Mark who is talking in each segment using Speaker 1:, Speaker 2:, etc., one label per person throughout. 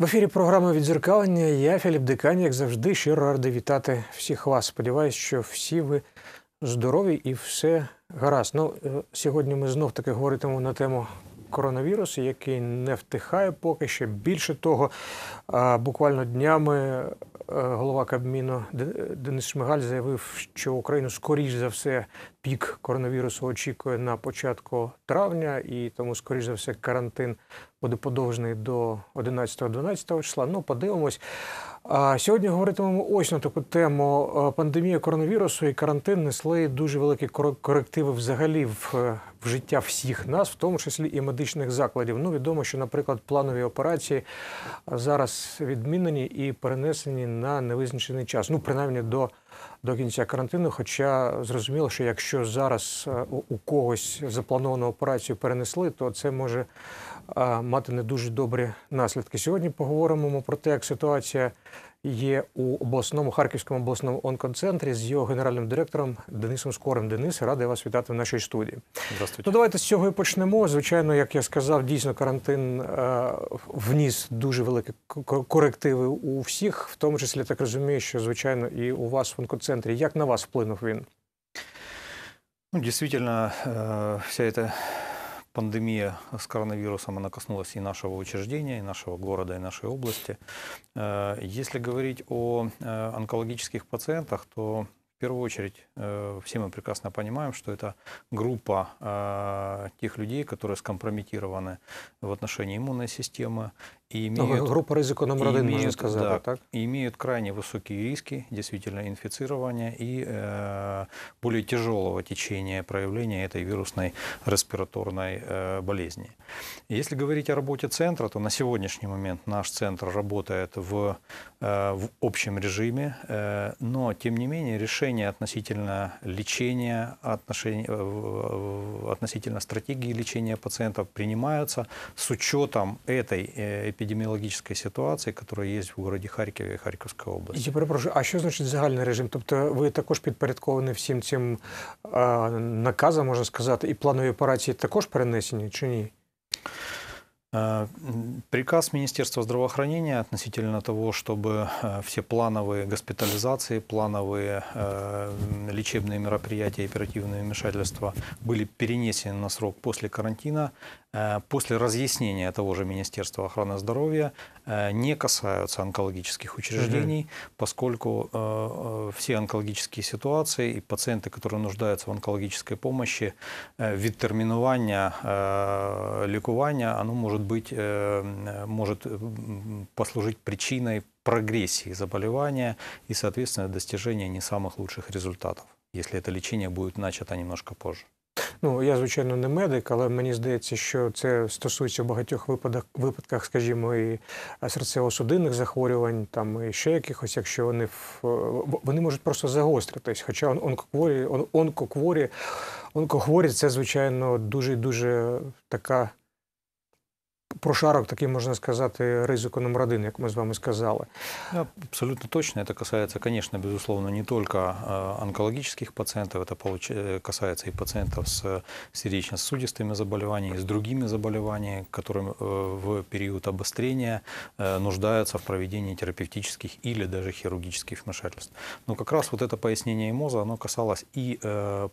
Speaker 1: В ефірі програми відзеркалення. Я Філіп Декан, як завжди, щиро радий вітати всіх вас. Сподіваюсь, що всі ви здорові і все гаразд. Ну е, сьогодні ми знов таки говоритимемо на тему коронавірусу, який не втихає поки ще Більше того, буквально днями е, голова Кабміну Денис Шмигаль заявив, що Україну скоріш за все пік коронавірусу очікує на початку травня, і тому, скоріш за все, карантин буде подовжений до 11-12 числа. Ну, подивимось. Сьогодні говоритимемо ось на таку тему. Пандемія коронавірусу і карантин несли дуже великі корективи взагалі в, е, в життя всіх нас, в тому числі і медичних закладів. Ну відомо, що, наприклад, планові операції е, зараз відмінені і перенесені на невизначений час. Ну, принаймні до до кінця карантину. Хоча зрозуміло, що якщо зараз е, у когось заплановану операцію перенесли, то це може мати не дуже добрі наслідки. Сьогодні поговоримо про те, як ситуація є у обласному харківському обласному онконцентрі з його генеральним директором Денисом Скорим. Денис, радий вас вітати в нашій студії. Здравствуйте. Ну, Давайте з цього і почнемо. Звичайно, як я сказав, дійсно карантин е, вніс дуже великі корективи у всіх, в тому числі так розумію, що звичайно і у вас в онкоцентрі. Як на вас вплинув він? Ну,
Speaker 2: действительно, е, вся эта пандемия с коронавирусом, она коснулась и нашего учреждения, и нашего города, и нашей области. Э, если говорить о э, онкологических пациентах, то в первую очередь э, все мы прекрасно понимаем, что это группа тех людей, которые скомпрометированы в отношении иммунной системы и имеют, группа риска номер один, имеют, можно сказать, да, так? И имеют крайне высокие риски действительно инфицирования и э, более тяжелого течения проявления этой вирусной респираторной э, болезни. Если говорить о работе центра, то на сегодняшний момент наш центр работает в, э, в общем режиме, э, но тем не менее решения относительно лечения, э, относительно стратегии лечения пациентов принимаются с учетом этой эпидемии епідеміологічної ситуации, которая есть в городе Харькове, і Харківській області. Я прошу,
Speaker 1: а что значит загальний режим? Тобто ви також підпорядковані всім цим а, наказам, можно сказать, и планові операции також перенесены, чи ні?
Speaker 2: Приказ Министерства здравоохранения относительно того, чтобы все плановые госпитализации, плановые лечебные мероприятия и оперативные вмешательства были перенесены на срок после карантина, Э, после разъяснения того же Министерства охраны здоровья э, не касаются онкологических учреждений, угу. поскольку э, все онкологические ситуации и пациенты, которые нуждаются в онкологической помощи, вид терминования ликования, оно может быть, может послужить причиной прогрессии заболевания и, соответственно, достижения не самых лучших результатов, если это лечение будет начато немножко позже.
Speaker 1: Ну я звичайно не медик, але мені здається, що це стосується в багатьох випадах, випадках, скажімо, і серцево-судинних захворювань, там і ще якихось, якщо вони е, в вони можуть просто загостритись. Хоча онкохворі, онкохворі, онкохворі це звичайно дуже дуже така Прошарок такий можна сказати ризику номер один, як ми з вами сказали. абсолютно точно.
Speaker 2: Это касается, конечно, безусловно, не только э, онкологических пациентов, это э, касается и пациентов с э, сердечно-сосудистыми заболеваниями, с другими заболеваниями, которые в период обострения нуждаются в проведении терапевтических или даже хирургических вмешательств. Но как раз вот это пояснение МОЗа, оно касалось и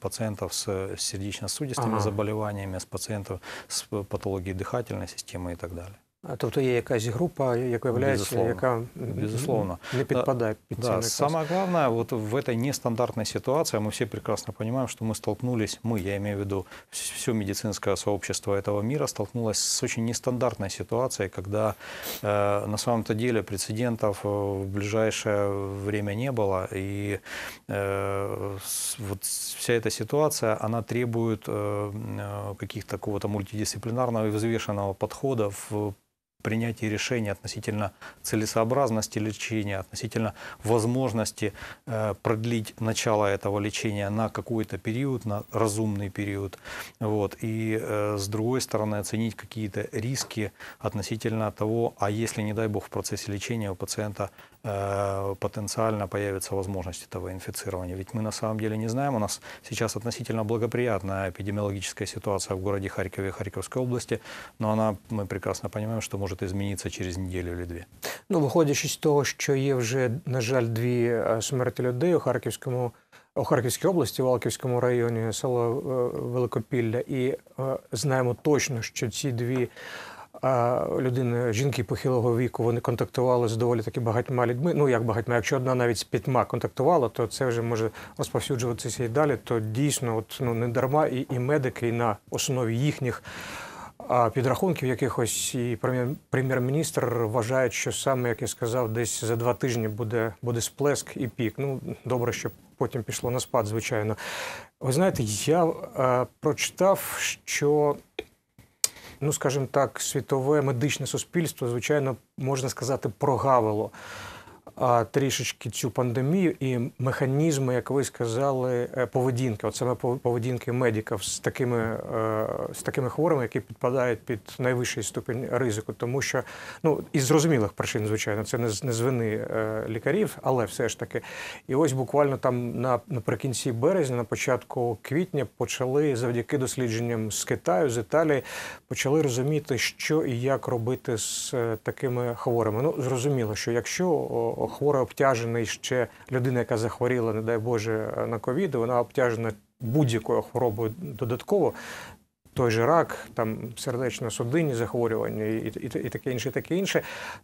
Speaker 2: пациентов с сердечно-сосудистыми ага. заболеваниями, с пациентов с патологией дыхательной системы, и так далее.
Speaker 1: А, тобто є якась група, яка являється, яка безусловно не подпадает под да, Самое
Speaker 2: главное, вот в этой нестандартной ситуации мы все прекрасно понимаем, что мы столкнулись, мы, я имею в виду, все медицинское сообщество этого мира столкнулось с очень нестандартной ситуацией, когда э, на самом-то деле прецедентов э, в ближайшее время не было. И э, вот вся эта ситуация, она требует э, э, каких-то какого-то мультидисциплинарного и взвешенного подхода в принятии решений относительно целесообразности лечения, относительно возможности э, продлить начало этого лечения на какой-то период, на разумный период. Вот. И э, с другой стороны оценить какие-то риски относительно того, а если, не дай бог, в процессе лечения у пациента э, потенциально появится возможность этого инфицирования. Ведь мы на самом деле не знаем, у нас сейчас относительно благоприятная эпидемиологическая ситуация в городе Харькове и Харьковской области, но она, мы прекрасно понимаем, что может может измениться через неделю или две.
Speaker 1: Ну, виходячи з того, що є вже, на жаль, дві е, смерті людей у Харківському, у Харківській області, в Алківському районі, село е, Великопілля, і е, знаємо точно, що ці дві. Людини, жінки похилого віку, вони контактували з доволі таки багатьма людьми. Ну як багатьма, якщо одна навіть з п'ятьма контактувала, то це вже може розповсюджуватися і далі. То дійсно, от ну не дарма, і, і медики, і на основі їхніх а підрахунків якихось і прем'єр-міністр вважає, що саме, як я сказав, десь за два тижні буде буде сплеск і пік. Ну добре, що потім пішло на спад, звичайно. Ви знаєте, я е, прочитав, що. Ну, скажімо так, світове медичне суспільство, звичайно, можна сказати, прогавило трішечки цю пандемію і механізми, як ви сказали, е, поведінки. От саме поведінки медиків з такими е, з такими хворими, які підпадають під найвищий ступінь ризику, тому що ну із зрозумілих причин, звичайно, це не не звини е, лікарів, але все ж таки, і ось буквально там на наприкінці березня, на початку квітня, почали завдяки дослідженням з Китаю, з Італії, почали розуміти, що і як робити з такими хворими. Ну зрозуміло, що якщо хвора обтяжений ще людина, яка захворіла, не дай Боже, на ковід, вона обтяжена будь-якою хворобою додатково. той же рак, там сердечно-судинні захворювання, і і, і таке інше, і таке інше,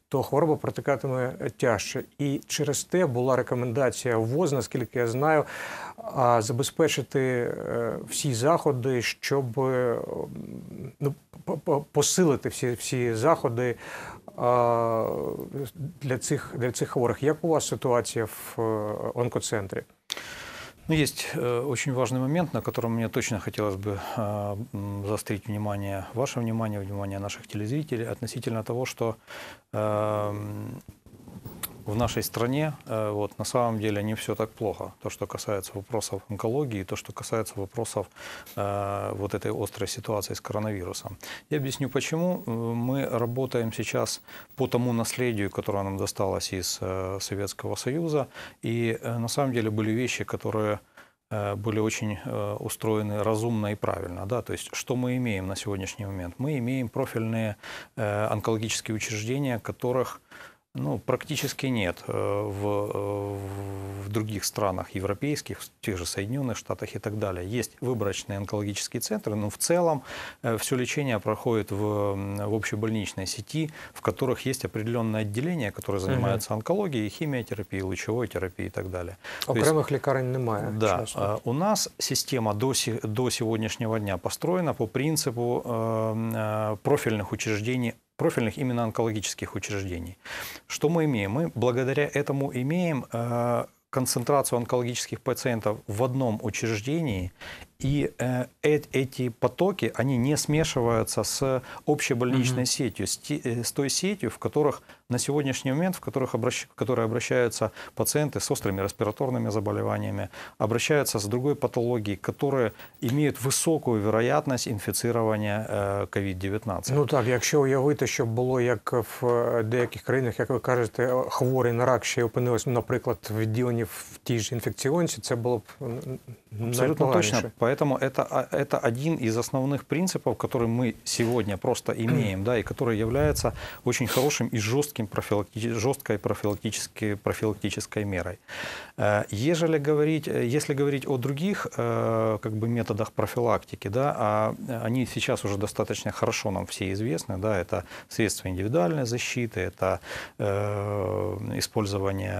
Speaker 1: то хвороба протикатиме тяжче. І через те була рекомендація ВОЗ, наскільки я знаю, е, забезпечити е, всі заходи, щоб е, ну, посилити всі всі заходи для цих для цих хворих. Як у вас ситуація в
Speaker 2: онкоцентрі? Ну Есть э, очень важный момент, на котором мне точно хотелось бы а, заострить внимание, ваше внимание, внимание наших телезрителей относительно того, что эм, в нашей стране э, вот, на самом деле не все так плохо. То, что касается вопросов онкологии, то, что касается вопросов э, вот этой острой ситуации с коронавирусом. Я объясню, почему. Э, мы работаем сейчас по тому наследию, которое нам досталось из Советского Союза. И на самом деле были вещи, которые были очень устроены разумно и правильно. Да? То есть что мы имеем на сегодняшний момент? Мы имеем профильные онкологические учреждения, которых ну, практически нет. Э, в, э, в других странах европейских, в тех же Соединенных Штатах и так далее, есть выборочные онкологические центры, но в целом э, все лечение проходит в, в общебольничной сети, в которых есть определенные отделения, которые занимаются угу. онкологией, химиотерапией, лучевой терапией и
Speaker 1: так далее. Окремых лікарень немає. Да, чесно.
Speaker 2: У нас система до, до сегодняшнего дня построена по принципу эм, профильных учреждений профильных именно онкологических учреждений. Что мы имеем? Мы благодаря этому имеем э, концентрацию онкологических пациентов в одном учреждении и э, э, эти потоки, они не смешиваются с общей больничной mm сетью, с, э, с той сетью, в которых на сегодняшний момент, в которых обращ... которые обращаются пациенты с острыми респираторными заболеваниями, обращаются с другой патологией, которые имеют високу
Speaker 1: вероятність інфіцирования COVID-19. Э, ну так, якщо уявити, що было, как в деяких странах, как вы говорите, хворий на рак ще опинилось, например, в відділенні в той же інфекціонці, это было б абсолютно точно.
Speaker 2: Поэтому это, а, это один из основных принципов, который мы сегодня просто имеем, да, и который является очень хорошим и жестким профилакти... жесткой профилактической, профилактической мерой. Э, ежели говорить, э, если говорить о других э, как бы, методах профилактики, да, а они сейчас уже достаточно хорошо нам все известны, да, это средства индивидуальной защиты, это использование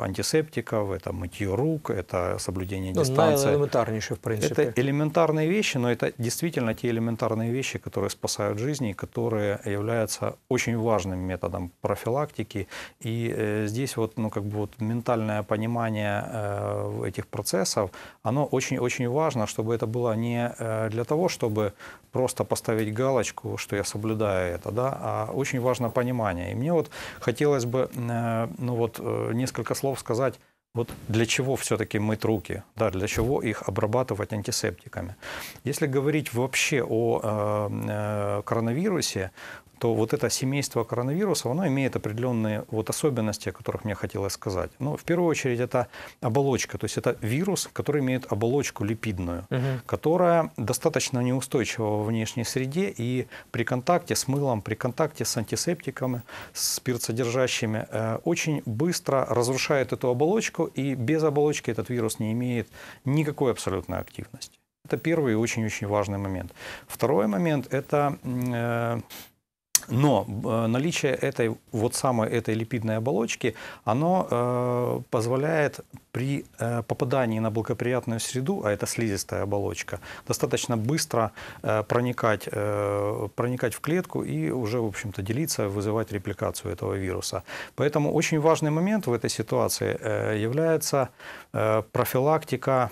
Speaker 2: антисептиков, это мытье рук, это соблюдение ну, дистанции. Ну,
Speaker 1: элементарнейшее, в принципе это
Speaker 2: элементарные вещи, но это действительно те элементарные вещи, которые спасают жизни, которые являются очень важным методом профилактики. И э, здесь вот, ну, как бы вот ментальное понимание э, этих процессов, оно очень-очень важно, чтобы это было не э, для того, чтобы просто поставить галочку, что я соблюдаю это, да, а очень важно понимание. И мне вот хотелось бы, э, ну вот, э, несколько слов сказать вот для чего все-таки мыть руки? Да, для чего их обрабатывать антисептиками? Если говорить вообще о э, э коронавирусе, то вот это семейство коронавирусов, оно имеет определенные вот особенности, о которых мне хотелось сказать. Ну, в первую очередь, это оболочка, то есть это вирус, который имеет оболочку липидную, угу. которая достаточно неустойчива во внешней среде, и при контакте с мылом, при контакте с антисептиками, с спиртсодержащими, э, очень быстро разрушает эту оболочку, и без оболочки этот вирус не имеет никакой абсолютной активности. Это первый и очень-очень важный момент. Второй момент – это э, но э, наличие этой вот самой этой липидной оболочки, оно э, позволяет при э, попадании на благоприятную среду, а это слизистая оболочка, достаточно быстро проникать, проникать в клетку и уже, в общем-то, делиться, вызывать репликацию этого вируса. Поэтому очень важный момент в этой ситуации является профилактика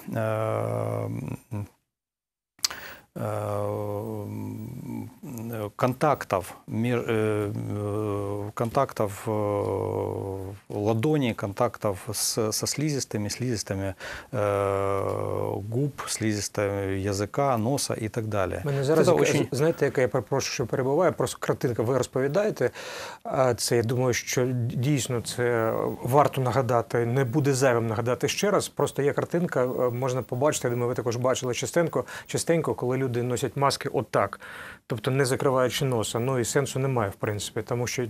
Speaker 2: Е, контактов, е, контактов е, ладони, контактов с, со слизистыми, слизистыми э, губ, слизистыми язика, носа и так далі. Мене зараз, яка, очень...
Speaker 1: знаєте, яка я прошу, що перебуває, просто картинка, ви розповідаєте, це я думаю, що дійсно це варто нагадати, не буде зайвим нагадати ще раз. Просто є картинка, можна побачити, я думаю, ви також бачили частенько, частенько коли люди люди носять маски отак, тобто не закриваючи носа. Ну і сенсу немає, в принципі, тому що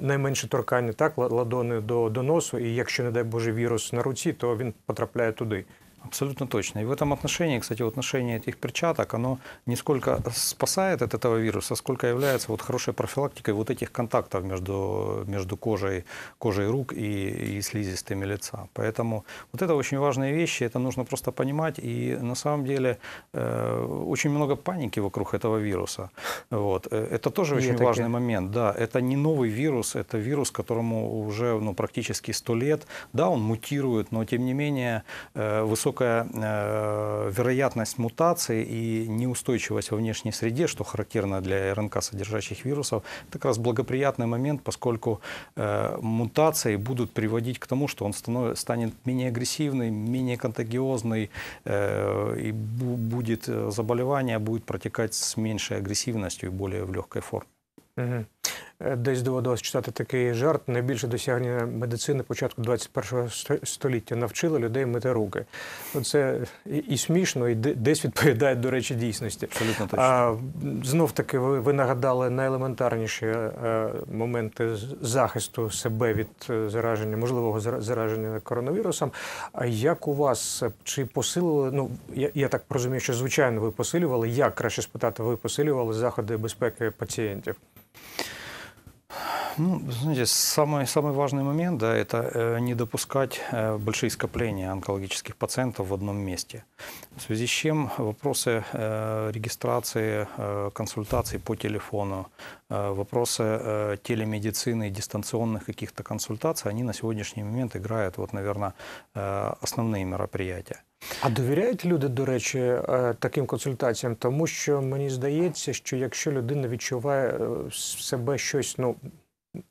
Speaker 1: найменше торкання так ладони до, до носу, і якщо, не дай Боже, вірус на руці, то він потрапляє туди. Абсолютно точно. И в этом отношении, кстати, в отношении
Speaker 2: этих перчаток, оно не сколько спасает от этого вируса, сколько является вот хорошей профилактикой вот этих контактов между, между кожей, кожей рук и, и слизистыми лица. Поэтому вот это очень важные вещи, это нужно просто понимать. И на самом деле э, очень много паники вокруг этого вируса. Вот. Э, это тоже и очень таки... важный момент. Да, это не новый вирус, это вирус, которому уже ну, практически 100 лет. Да, он мутирует, но тем не менее э, высокий высокая э, вероятность мутации и неустойчивость во внешней среде, что характерно для РНК-содержащих вирусов, это как раз благоприятный момент, поскольку э, мутации будут приводить к тому, что он станов... станет менее агрессивный, менее контагиозный, э, и будет заболевание будет протекать с меньшей агрессивностью и более в легкой форме.
Speaker 1: Угу. Е, десь доводилось читати такий жарт. Найбільше досягнення медицини початку 21-го століття навчили людей мити руки. Ну, це і смішно, і десь відповідає, до речі, дійсності. Абсолютно точно. А, знов таки, ви, ви нагадали найелементарніші а, е, моменти захисту себе від е, зараження, можливого зараження коронавірусом. А як у вас чи посилили? Ну я, я так розумію, що звичайно ви посилювали. Як краще спитати, ви посилювали заходи безпеки пацієнтів? Ну, знаете, самый, самый важный момент, да, это э, не допускать
Speaker 2: э, большие скопления онкологических пациентов в одном месте. В связи с чем вопросы э, регистрации, консультаций по телефону, вопросы телемедицины, дистанционных каких-то консультаций, они на сегодняшний момент играют, вот, наверное, основные мероприятия.
Speaker 1: А довіряють люди, до речі, е, таким консультаціям, тому що мені здається, що якщо людина відчуває в е, себе щось, ну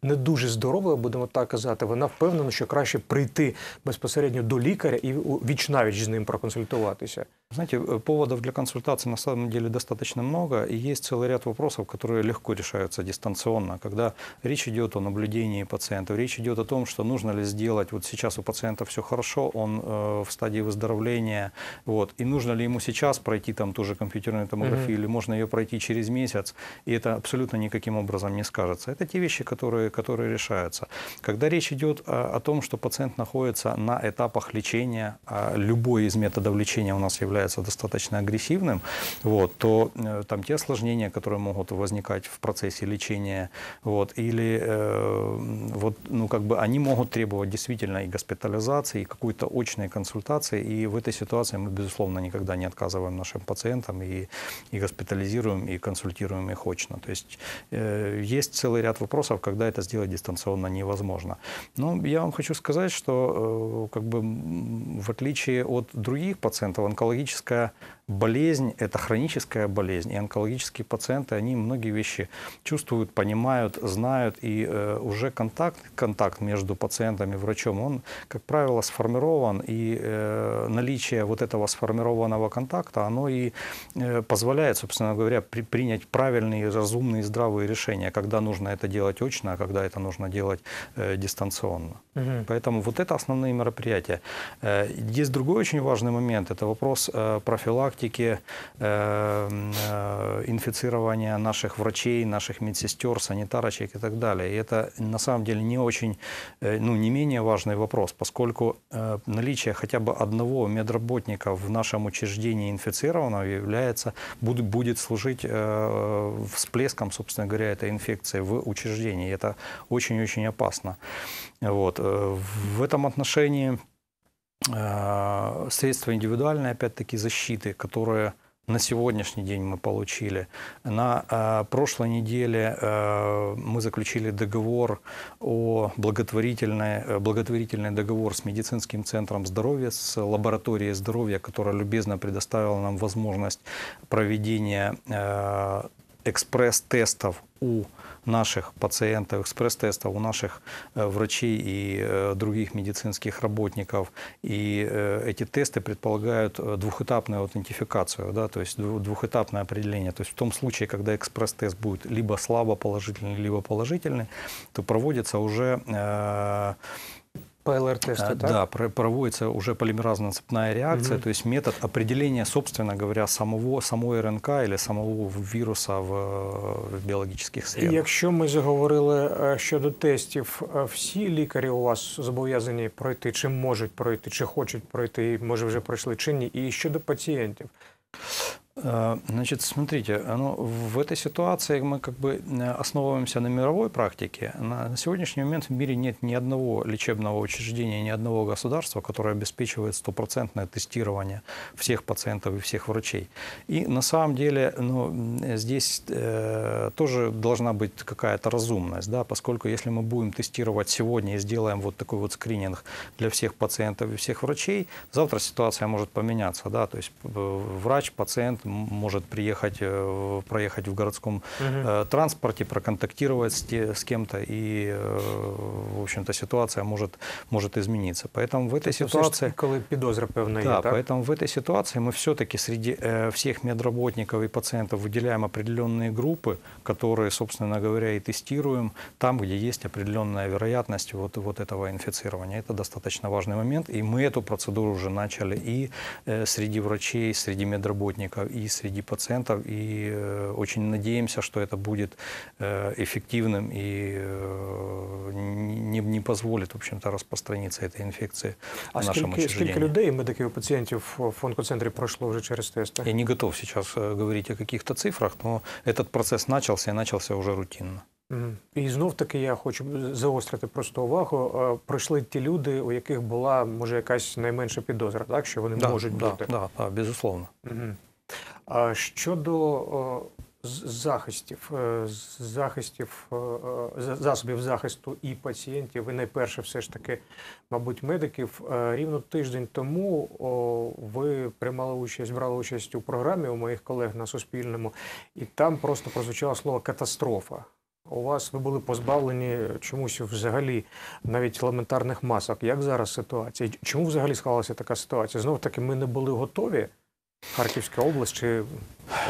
Speaker 1: не дуже здоровою, будемо так казати, вона впевнена, що краще прийти безпосередньо до лікаря і вічнавіч з ним проконсультуватися. Знаете, э, поводов для
Speaker 2: консультации на самом деле достаточно много, и есть целый ряд вопросов, которые легко решаются дистанционно, когда речь идет о наблюдении пациентов, речь идет о том, что нужно ли сделать, вот сейчас у пациента все хорошо, он э, в стадии выздоровления, вот, и нужно ли ему сейчас пройти там ту же компьютерную томографию, mm-hmm. или можно ее пройти через месяц, и это абсолютно никаким образом не скажется. Это те вещи, которые, которые решаются. Когда речь идет о, о том, что пациент находится на этапах лечения, а любой из методов лечения у нас является является достаточно агрессивным, вот, то э, там те осложнения, которые могут возникать в процессе лечения, вот, или э, вот, ну, как бы они могут требовать действительно и госпитализации, и какой-то очной консультации, и в этой ситуации мы, безусловно, никогда не отказываем нашим пациентам и, и госпитализируем, и консультируем их очно. То есть э, есть целый ряд вопросов, когда это сделать дистанционно невозможно. Но я вам хочу сказать, что э, как бы в отличие от других пациентов онкологии историческая болезнь – это хроническая болезнь, и онкологические пациенты, они многие вещи чувствуют, понимают, знают, и э, уже контакт, контакт между пациентом и врачом, он, как правило, сформирован, и э, наличие вот этого сформированного контакта, оно и э, позволяет, собственно говоря, при, принять правильные, разумные, здравые решения, когда нужно это делать очно, а когда это нужно делать э, дистанционно. Угу. Поэтому вот это основные мероприятия. Э, есть другой очень важный момент – это вопрос э, профилактики практике э, э, инфицирования наших врачей, наших медсестер, санитарочек и так далее. И это на самом деле не очень, э, ну, не менее важный вопрос, поскольку наличие хотя бы одного медработника в нашем учреждении инфицированного является, будет, будет служить всплеском, собственно говоря, этой инфекции в учреждении. Это очень-очень опасно. Вот. В этом отношении Э, средства индивидуальной, опять-таки, защиты, которые на сегодняшний день мы получили. На э, прошлой неделе э, мы заключили договор о благотворительной э, благотворительный договор с медицинским центром здоровья, с лабораторией здоровья, которая любезно предоставила нам возможность проведения э, экспресс-тестов у наших пациентов, экспресс-тестов у наших э, врачей и э, других медицинских работников. И э, эти тесты предполагают двухэтапную аутентификацию, да, то есть двухэтапное определение. То есть в том случае, когда экспресс-тест будет либо слабо положительный, либо положительный, то проводится уже ПЛР-тесты, да? Да, проводится уже полимеразно-цепная реакция, угу. то есть метод определения, собственно говоря, самого, самої РНК или самого віруса в, в біологічних средах.
Speaker 1: Якщо ми заговорили е, щодо тестів, е, всі лікарі у вас зобов'язані пройти, чи можуть пройти, чи хочуть пройти, може вже пройшли, чи ні, і щодо пацієнтів.
Speaker 2: А, значит, смотрите, ну, в этой ситуации мы как бы э, основываемся на мировой практике. На, на сегодняшний момент в мире нет ни одного лечебного учреждения, ни одного государства, которое обеспечивает стопроцентное тестирование всех пациентов и всех врачей. И на самом деле ну, э, здесь э, тоже должна быть какая-то разумность, да, поскольку если мы будем тестировать сегодня и сделаем вот такой вот скрининг для всех пациентов и всех врачей, завтра ситуация может поменяться. Да, то есть э, врач, пациент, может приехать, э, проехать в городском угу. транспорте, проконтактировать с, с кем-то, и, э, в общем-то, ситуация может, может измениться. Поэтому в этой ситуации...
Speaker 1: когда коли підозра да, поэтому
Speaker 2: в этой ситуации мы все-таки среди всех медработников и пациентов выделяем определенные группы, которые, собственно говоря, и тестируем там, где есть определенная вероятность вот, вот этого инфицирования. Это достаточно важный момент, и мы эту процедуру уже начали и среди врачей, среди медработников, и среди пациентов, и э, очень надеемся, что это будет э, эффективным и э, не, не позволит, в общем-то, распространиться этой инфекции
Speaker 1: а в нашем скільки, учреждении. скільки людей, медиків, пациентов в онкоцентре прошло уже через тесты? Я не
Speaker 2: готов сейчас говорить о каких-то цифрах, но этот процесс начался и начался уже рутинно.
Speaker 1: І знов таки я хочу заострити просто увагу. пройшли ті люди, у яких була може якась найменша підозра, так що вони да, можуть да, бути. Так, да, да, безусловно. Угу. Щодо захистів, е, захистів, е, е, засобів захисту і пацієнтів, і найперше, все ж таки, мабуть, медиків, рівно тиждень тому ви приймали участь, брали участь у програмі у моїх колег на Суспільному, і там просто прозвучало слово катастрофа. У вас ви були позбавлені чомусь взагалі навіть елементарних масок. Як зараз ситуація? Чому взагалі склалася така ситуація? Знову таки, ми не були готові. Харьковская область чи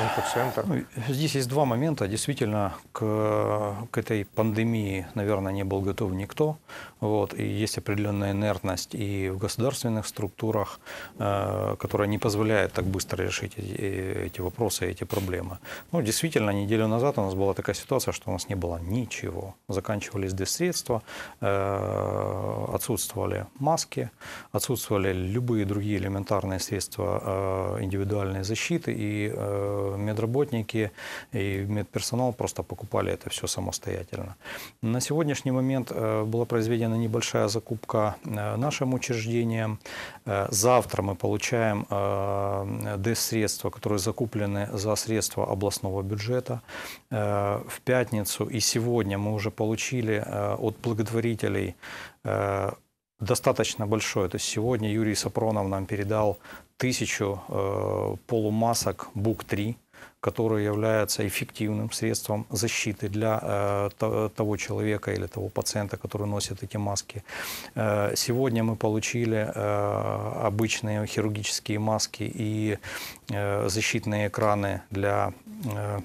Speaker 1: онкоцентр?
Speaker 2: Ну, здесь есть два момента. Действительно, к, к этой пандемии, наверное, не был готов никто. Вот. И есть определенная инертность и в государственных структурах, э, которая не позволяет так быстро решить эти, э, эти вопросы, эти проблемы. Ну, действительно, неделю назад у нас была такая ситуация, что у нас не было ничего. Заканчивались средства, э, отсутствовали маски, отсутствовали любые другие элементарные средства э, индивидуального индивидуальной защиты, и э, медработники, и медперсонал просто покупали это все самостоятельно. На сегодняшний момент э, была произведена небольшая закупка э, нашим учреждением. Завтра мы получаем ДЭС-средства, которые закуплены за средства областного бюджета. В пятницу и сегодня мы уже получили от благотворителей достаточно большое. То есть сегодня Юрий Сапронов нам передал тысячу э, полумасок БУК-3, который является эффективным средством защиты для э, того человека или того пациента, который носит эти маски. Э, сегодня мы получили э, обычные хирургические маски и э, защитные экраны для э,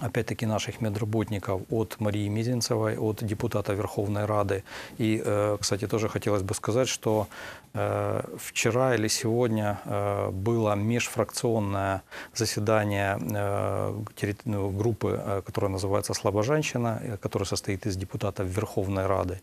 Speaker 2: опять-таки наших медработников от Марии Мизинцевой, от депутата Верховной Рады. И, э, кстати, тоже хотелось бы сказать, что Э, вчера или сегодня э, было межфракционное заседание э, ну, группы, которая называется «Слабоженщина», которая состоит из депутатов Верховной Рады.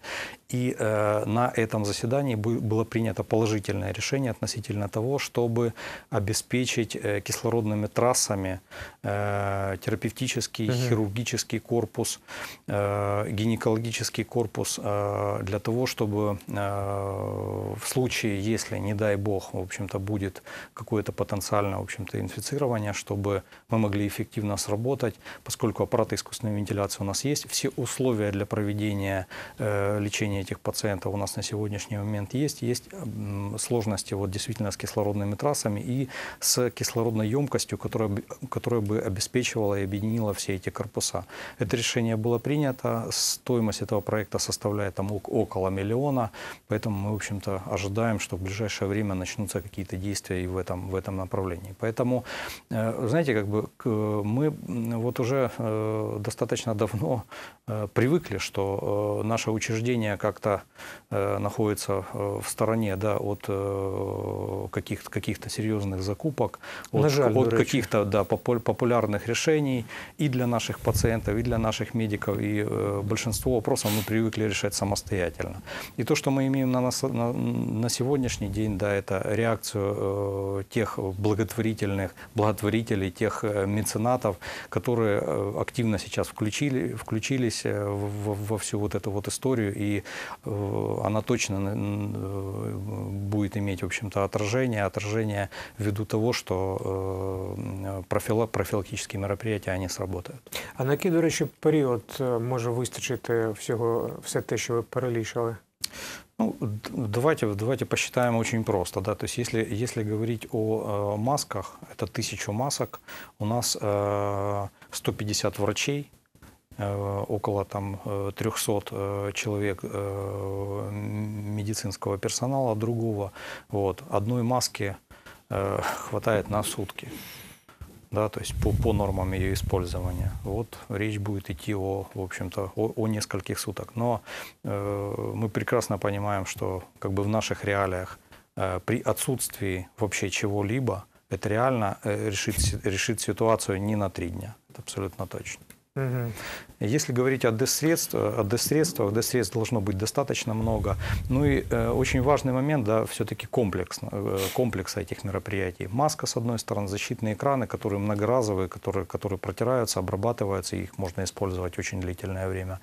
Speaker 2: И на этом заседании было принято положительное решение относительно того, чтобы обеспечить кислородными трассами терапевтический, угу. хирургический корпус, гинекологический корпус для того, чтобы в случае случае, если, не дай бог, в общем-то, будет какое-то потенциальное, в общем-то, инфицирование, чтобы мы могли эффективно сработать, поскольку аппараты искусственной вентиляции у нас есть, все условия для проведения э, лечения этих пациентов у нас на сегодняшний момент есть, есть сложности вот действительно с кислородными трассами и с кислородной емкостью, которая, которая бы обеспечивала и объединила все эти корпуса. Это решение было принято, стоимость этого проекта составляет там около миллиона, поэтому мы, в общем-то, ожидаем ожидаем, что в ближайшее время начнутся какие-то действия и в этом, в этом направлении. Поэтому, э, знаете, как бы мы вот уже э, достаточно давно э, привыкли, что наше учреждение как-то находится в стороне да, от каких-то каких серьезных закупок, от, от каких-то да, популярных решений и для наших пациентов, и для наших медиков, и большинство вопросов мы привыкли решать самостоятельно. И то, что мы имеем на, на, на сегодняшний день, да, это реакцию э, тех благотворительных, благотворителей, тех э, меценатов, которые э, активно сейчас включили, включились э, во, во всю вот эту вот историю, и э, она точно э, будет иметь, в общем-то, отражение, отражение ввиду того, что э, профила, профілактичні мероприятия, они сработают
Speaker 1: А на який, период может період може вистачити все то, що ви перелічили? Ну, давайте, давайте
Speaker 2: посчитаем очень просто. Да? То есть если, если говорить о э, масках, это тысячу масок, у нас э, 150 врачей, э, около там, 300 э, э, человек медицинского персонала другого. Вот. Одной маски хватает на сутки да, то есть по, по нормам ее использования. Вот речь будет идти о, в общем-то, о, о нескольких суток. Но э, мы прекрасно понимаем, что как бы в наших реалиях э, при отсутствии вообще чего-либо это реально э, решит, решит ситуацию не на три дня. Это абсолютно точно. Угу. Если говорить о десредствах, о десредствах, средств должно быть достаточно много. Ну и э, очень важный момент, да, все-таки комплекс, э, комплекс этих мероприятий. Маска, с одной стороны, защитные экраны, которые многоразовые, которые, которые протираются, обрабатываются, их можно использовать очень длительное время.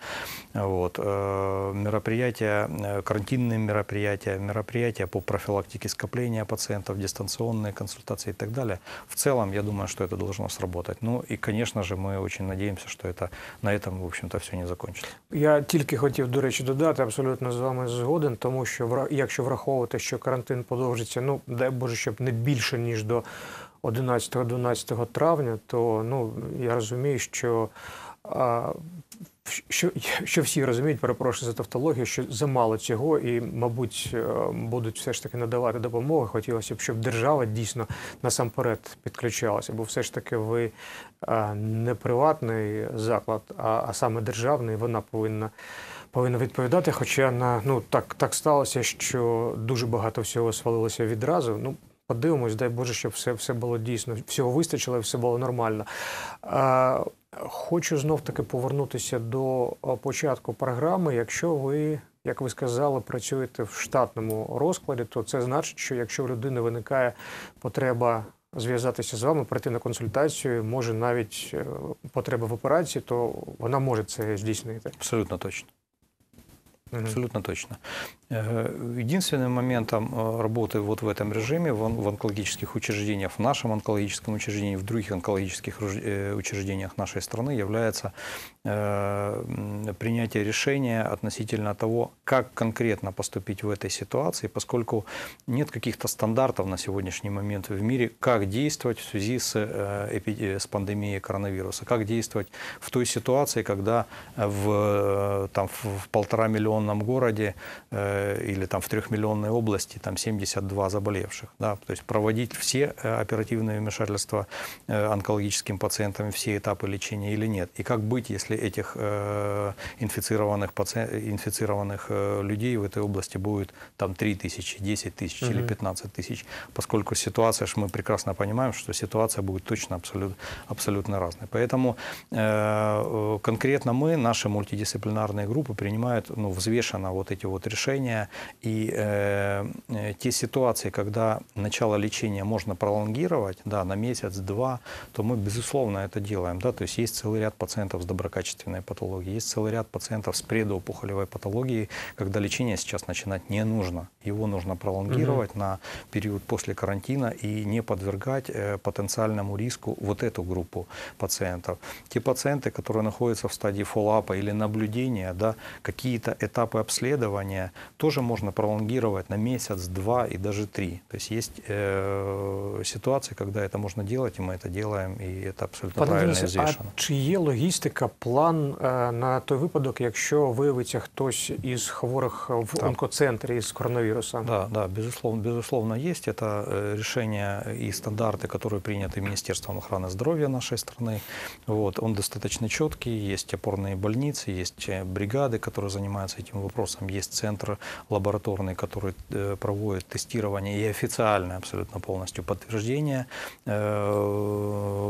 Speaker 2: Вот. Э, мероприятия, э, карантинные мероприятия, мероприятия по профилактике скопления пациентов, дистанционные консультации и так далее. В целом, я думаю, что это должно сработать. Ну и, конечно же, мы очень надеемся, что это на этом этом, в общем-то, все не закончили.
Speaker 1: Я тільки хотів, до речі, додати абсолютно з вами згоден, тому що якщо враховувати, що карантин подовжиться, ну дай Боже, щоб не більше ніж до 11-12 травня, то ну я розумію, що що що всі розуміють, перепрошую за тавтологію, що замало цього, і, мабуть, е, будуть все ж таки надавати допомогу. Хотілося б, щоб держава дійсно насамперед підключалася, бо все ж таки ви е, не приватний заклад, а, а саме державний, вона повинна повинна відповідати. Хоча на ну так так сталося, що дуже багато всього свалилося відразу. Ну подивимось, дай Боже, щоб все все було дійсно, всього вистачило і все було нормально. Е, Хочу знов-таки повернутися до е, початку програми. Якщо ви, як ви сказали, працюєте в штатному розкладі, то це значить, що якщо у людини виникає потреба зв'язатися з вами, прийти на консультацію, може навіть е, потреба в операції, то вона може це здійснити. Абсолютно точно.
Speaker 2: Угу. Абсолютно точно. Э, единственным моментом э, работы вот в этом режиме в онкологических учреждениях, в нашем онкологическом учреждении, в других онкологических э, учреждениях нашей страны является Э, принятия решения относительно того, как конкретно поступить в этой ситуации, поскольку нет каких-то стандартов на сегодняшний момент в мире, как действовать в связи с, э, э, с пандемией коронавируса, как действовать в той ситуации, когда в, там, в полтора миллионном городе или там, в трехмиллионной области там, 72 заболевших. Да? То есть проводить все оперативные вмешательства онкологическим пациентам, все этапы лечения или нет. И как быть, если если этих э, инфицированных, паци... инфицированных э, людей в этой области будет там 3 тысячи, 10 тысяч угу. или 15 тысяч, поскольку ситуация, мы прекрасно понимаем, что ситуация будет точно абсолютно, абсолютно разной. Поэтому э, конкретно мы, наши мультидисциплинарные группы принимают ну, взвешенно вот эти вот решения и э, те ситуации, когда начало лечения можно пролонгировать, да, на месяц, два, то мы, безусловно, это делаем, да, то есть есть целый ряд пациентов с доброкачественными злокачественной патологии. Есть целый ряд пациентов с предопухолевой патологией, когда лечение сейчас начинать не нужно. Его нужно пролонгировать угу. на период после карантина и не подвергать э, потенциальному риску вот эту группу пациентов. Те пациенты, которые находятся в стадии фоллапа или наблюдения, да, какие-то этапы обследования тоже можно пролонгировать на месяц, два и даже три. То есть есть э, ситуации, когда это можно делать, и мы это делаем, и это абсолютно Пане правильно вирусі, А
Speaker 1: чи логистика? логістика план э, на той випадок, якщо виявиться хтось із хворих в да. онкоцентре из коронавируса? Да, да,
Speaker 2: безусловно, безусловно есть. Это э, решение и стандарты, которые приняты Министерством охраны здоровья нашей страны. Вот, он достаточно четкий. Есть опорные больницы, есть э, бригады, которые занимаются этим вопросом, есть центр лабораторный, который проводит тестирование и официальное абсолютно полностью подтверждение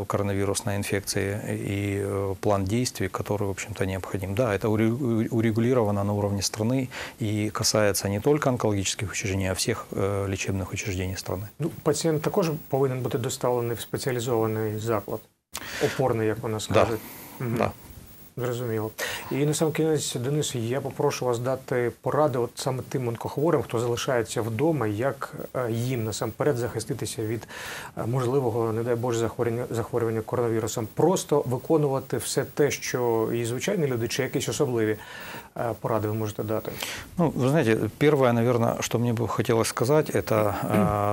Speaker 2: коронавирусной инфекции и план действий, который, в общем-то, необходим. Да, это урегулировано на уровне страны и касается не только онкологических учреждений, а всех э, лечебных учреждений страны.
Speaker 1: Ну, Пацієнт також повинен бути доставлений в спеціалізований заклад, опорний, як вона скаже. Да. Угу. Да. Зрозуміло. І на сам кінець, Денис, я попрошу вас дати поради от саме тим онкохворим, хто залишається вдома, як е, їм насамперед захиститися від е, можливого, не дай Боже, захворювання, захворювання коронавірусом. Просто виконувати все те, що і звичайні люди, чи якісь особливі е, поради ви можете дати.
Speaker 2: Ну, ви знаєте, перше, мабуть, що мені б хотілося сказати, це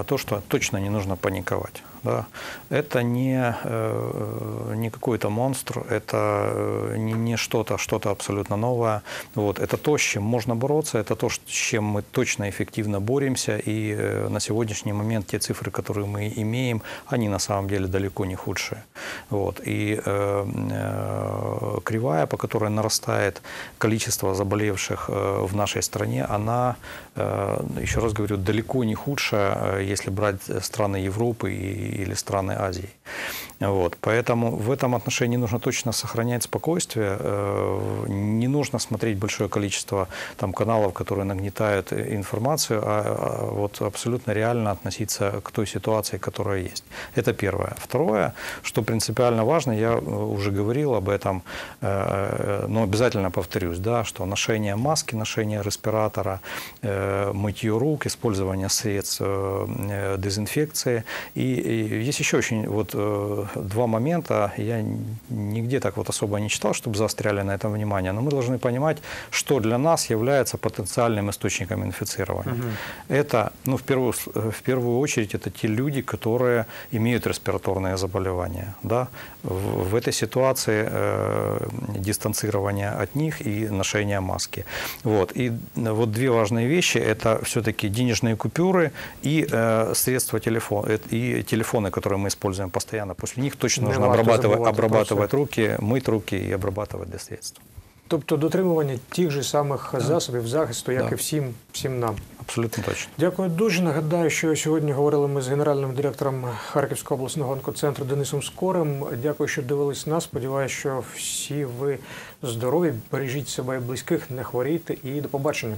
Speaker 2: то, що точно не потрібно панікувати. Да. Это не, э, не какой-то монстр, это э, не, не что-то, что-то абсолютно новое. Вот. Это то, с чем можно бороться, это то, с чем мы точно эффективно боремся. И э, на сегодняшний момент те цифры, которые мы имеем, они на самом деле далеко не худшие. Вот. И э, э, кривая, по которой нарастает количество заболевших в нашей стране, она, э, еще раз говорю, далеко не худшая, если брать страны Европы и или страны Азии. Вот. Поэтому в этом отношении нужно точно сохранять спокойствие, э, не нужно смотреть большое количество там, каналов, которые нагнетают э, информацию, а, а вот абсолютно реально относиться к той ситуации, которая есть. Это первое. Второе, что принципиально важно, я э, уже говорил об этом, но обязательно повторюсь, да, что ношение маски, ношение респиратора, мытье рук, использование средств дезинфекции. И, есть еще очень вот два момента. Я нигде так вот особо не читал, чтобы заостряли на этом внимание. Но мы должны понимать, что для нас является потенциальным источником инфицирования. Угу. Это, ну, в первую, в первую очередь, это те люди, которые имеют респираторные заболевания. Да? В, в этой ситуации э, дистанцирование от них и ношение маски. Вот. И э, вот две важные вещи – это все-таки денежные купюры и э, средства телефона, и телефоны, которые мы используем постоянно после при них точно нужно обрабатывать, обрабатывать руки, мыть руки и обрабатывать до средств.
Speaker 1: Тобто дотримування тих же самих засобів захисту, як да. і всім всім нам. Абсолютно точно. Дякую дуже. Нагадаю, що сьогодні говорили ми з генеральним директором Харківського обласного онкоцентру Денисом Скорим. Дякую, що дивились нас. Сподіваюся, що всі ви здорові, бережіть себе і близьких, не хворійте і до побачення.